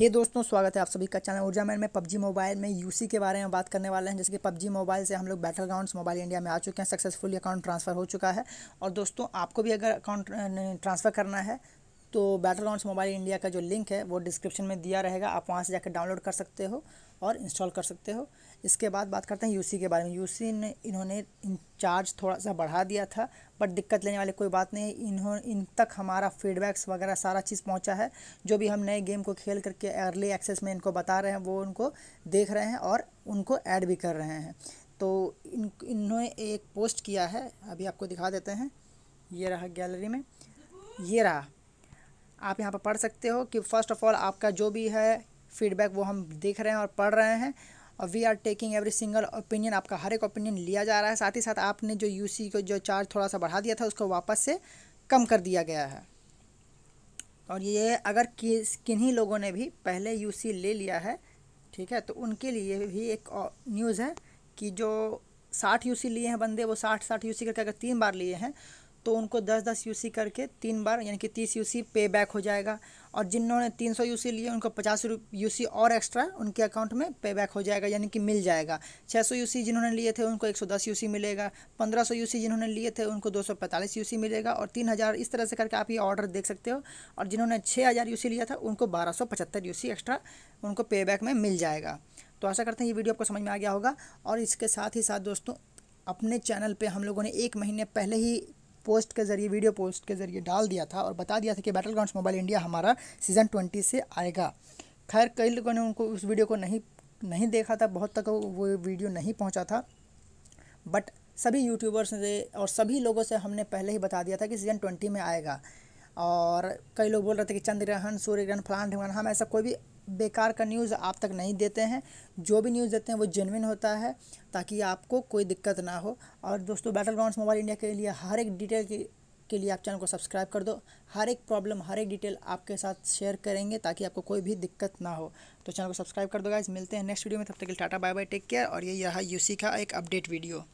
hey दोस्तों स्वागत है आप सभी का चैनल ऊर्जा मैन में पबजी मोबाइल में यूसी के बारे में बात करने वाले हैं जैसे कि पबजी मोबाइल से हम लोग बैटल ग्राउंड मोबाइल इंडिया में आ चुके हैं सक्सेसफुली अकाउंट ट्रांसफ़र हो चुका है और दोस्तों आपको भी अगर अकाउंट ट्रांसफ़र करना है तो बैटल लॉन्च मोबाइल इंडिया का जो लिंक है वो डिस्क्रिप्शन में दिया रहेगा आप वहाँ से जाकर डाउनलोड कर सकते हो और इंस्टॉल कर सकते हो इसके बाद बात करते हैं यूसी के बारे में यूसी ने इन्होंने चार्ज थोड़ा सा बढ़ा दिया था बट दिक्कत लेने वाली कोई बात नहीं इन्होंने इन तक हमारा फीडबैक्स वगैरह सारा चीज़ पहुंचा है जो भी हम नए गेम को खेल करके अर्ली एक्सेस में इनको बता रहे हैं वो उनको देख रहे हैं और उनको ऐड भी कर रहे हैं तो इन इन्होंने एक पोस्ट किया है अभी आपको दिखा देते हैं ये रहा गैलरी में ये रहा आप यहाँ पर पढ़ सकते हो कि फ़र्स्ट ऑफ़ ऑल आपका जो भी है फीडबैक वो हम देख रहे हैं और पढ़ रहे हैं और we are taking every single opinion आपका हर एक ओपिनियन लिया जा रहा है साथ ही साथ आपने जो यूसी को जो चार्ज थोड़ा सा बढ़ा दिया था उसको वापस से कम कर दिया गया है और ये अगर किस किन्हीं लोगों ने भी पहले यूसी ले लिया है ठीक है तो उनके लिए भी एक न्यूज़ है कि जो साठ यूसी लिए हैं बंदे वो साठ साठ यूसी करके अगर तीन बार लिए हैं तो उनको दस दस यूसी करके तीन बार यानी कि तीस यूसी पे बैक हो जाएगा और जिन्होंने तीन सौ यूसी लिए उनको पचास यूसी और एक्स्ट्रा उनके अकाउंट में पे बैक हो जाएगा यानी कि मिल जाएगा छः सौ यूसी जिन्होंने लिए थे उनको एक सौ दस यूसी मिलेगा पंद्रह सौ यूसी जिन्होंने लिए थे उनको दो सौ पैंतालीस यूसी मिलेगा और तीन हज़ार इस तरह से करके आप ये ऑर्डर देख सकते हो और जिन्होंने छः हज़ार यूसी लिया था उनको बारह सौ पचहत्तर यूसी एक्स्ट्रा उनको पे बैक में मिल जाएगा तो आशा करते हैं ये वीडियो आपको समझ में आ गया होगा और इसके साथ ही साथ दोस्तों अपने चैनल पे हम लोगों ने एक महीने पहले ही पोस्ट के ज़रिए वीडियो पोस्ट के ज़रिए डाल दिया था और बता दिया था कि बैटल ग्राउंड मोबाइल इंडिया हमारा सीज़न ट्वेंटी से आएगा खैर कई लोगों ने उनको उस वीडियो को नहीं नहीं देखा था बहुत तक वो वीडियो नहीं पहुंचा था बट सभी यूट्यूबर्स से और सभी लोगों से हमने पहले ही बता दिया था कि सीज़न ट्वेंटी में आएगा और कई लोग बोल रहे थे कि चंद्र ग्रहण सूर्य ग्रहण फलान ढिमान हम ऐसा कोई भी बेकार का न्यूज़ आप तक नहीं देते हैं जो भी न्यूज़ देते हैं वो जेनविन होता है ताकि आपको कोई दिक्कत ना हो और दोस्तों बैटल ग्राउंड मोबाइल इंडिया के लिए हर एक डिटेल की के लिए आप चैनल को सब्सक्राइब कर दो हर एक प्रॉब्लम हर एक डिटेल आपके साथ शेयर करेंगे ताकि आपको कोई भी दिक्कत ना हो तो चैनल को सब्सक्राइब कर दो गाइज मिलते हैं नेक्स्ट वीडियो में तब तक के टाटा बाय बाय टेक केयर और ये रहा यूसी का एक अपडेट वीडियो